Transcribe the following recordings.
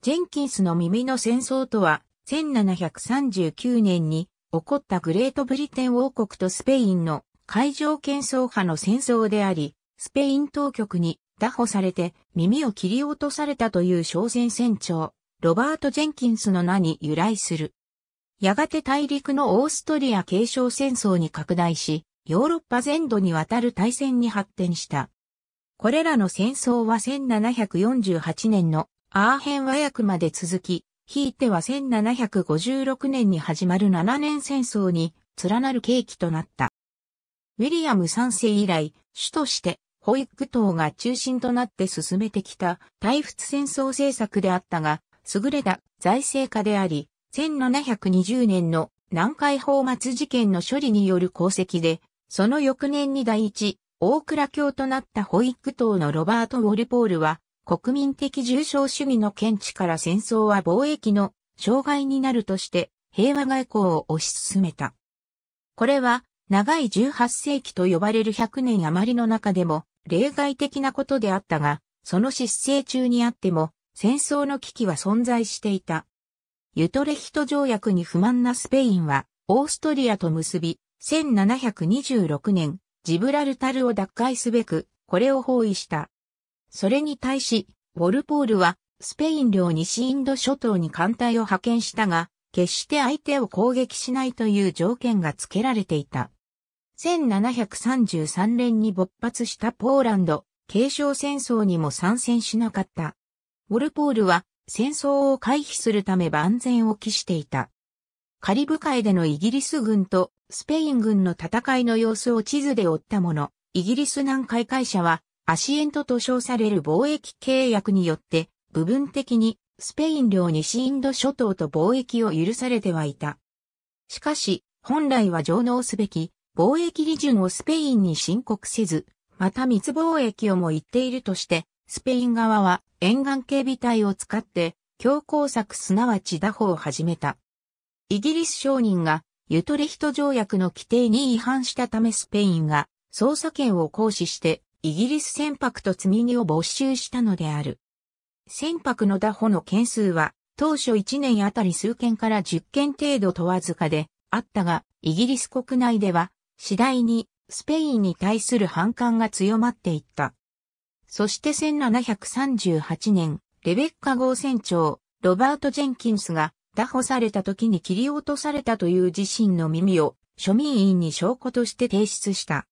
ジェンキンスの耳の戦争とは、1739年に起こったグレートブリテン王国とスペインの海上喧騒派の戦争であり、スペイン当局に拿捕されて耳を切り落とされたという商船船長、ロバート・ジェンキンスの名に由来する。やがて大陸のオーストリア継承戦争に拡大し、ヨーロッパ全土にわたる大戦に発展した。これらの戦争は1748年のアーヘンは役まで続き、ひいては1756年に始まる7年戦争に連なる契機となった。ウィリアム3世以来、主としてホイッグ党が中心となって進めてきた大仏戦争政策であったが、優れた財政家であり、1720年の南海放末事件の処理による功績で、その翌年に第一、大倉教となったホイッグ党のロバート・ウォルポールは、国民的重商主義の見地から戦争は貿易の障害になるとして平和外交を推し進めた。これは長い18世紀と呼ばれる100年余りの中でも例外的なことであったが、その失勢中にあっても戦争の危機は存在していた。ユトレヒト条約に不満なスペインはオーストリアと結び、1726年、ジブラルタルを奪回すべく、これを包囲した。それに対し、ウォルポールは、スペイン領西インド諸島に艦隊を派遣したが、決して相手を攻撃しないという条件が付けられていた。1733年に勃発したポーランド、継承戦争にも参戦しなかった。ウォルポールは戦争を回避するため万全を期していた。カリブ海でのイギリス軍とスペイン軍の戦いの様子を地図で追ったもの、イギリス南海会社はアシエントと称される貿易契約によって、部分的にスペイン領西インド諸島と貿易を許されてはいた。しかし、本来は上納すべき貿易利潤をスペインに申告せず、また密貿易をも言っているとして、スペイン側は沿岸警備隊を使って強行策すなわち打法を始めた。イギリス商人がユトレヒト条約の規定に違反したためスペインが捜査権を行使してイギリス船舶と積み荷を没収したのである。船舶の打歩の件数は、当初1年あたり数件から10件程度とわずかであったが、イギリス国内では次第にスペインに対する反感が強まっていった。そして1738年、レベッカ号船長、ロバート・ジェンキンスが、打歩された時に切り落とされたという自身の耳を、庶民員に証拠として提出した。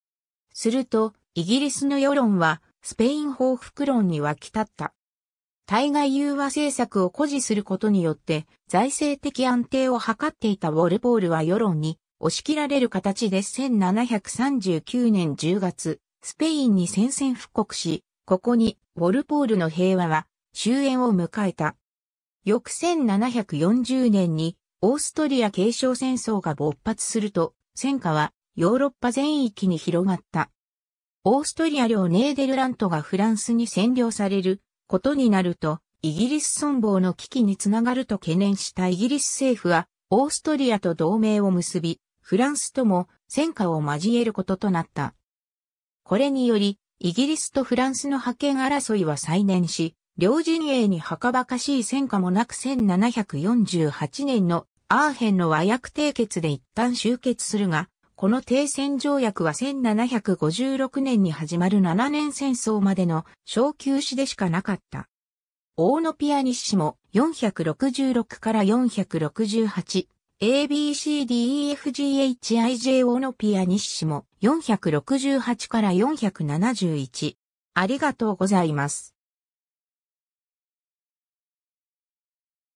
すると、イギリスの世論は、スペイン報復論に沸き立った。対外融和政策を誇示することによって、財政的安定を図っていたウォルポールは世論に押し切られる形で1739年10月、スペインに宣戦布告し、ここにウォルポールの平和は終焉を迎えた。翌1740年にオーストリア継承戦争が勃発すると、戦火はヨーロッパ全域に広がった。オーストリア領ネーデルラントがフランスに占領されることになると、イギリス存亡の危機につながると懸念したイギリス政府は、オーストリアと同盟を結び、フランスとも戦火を交えることとなった。これにより、イギリスとフランスの覇権争いは再燃し、両陣営にはかばかしい戦火もなく1748年のアーヘンの和訳締結で一旦終結するが、この停戦条約は1756年に始まる7年戦争までの小休止でしかなかった。大野ピアニッシモ466から468 ABCDEFGHIJ オノピアニッシモ468から471ありがとうございます。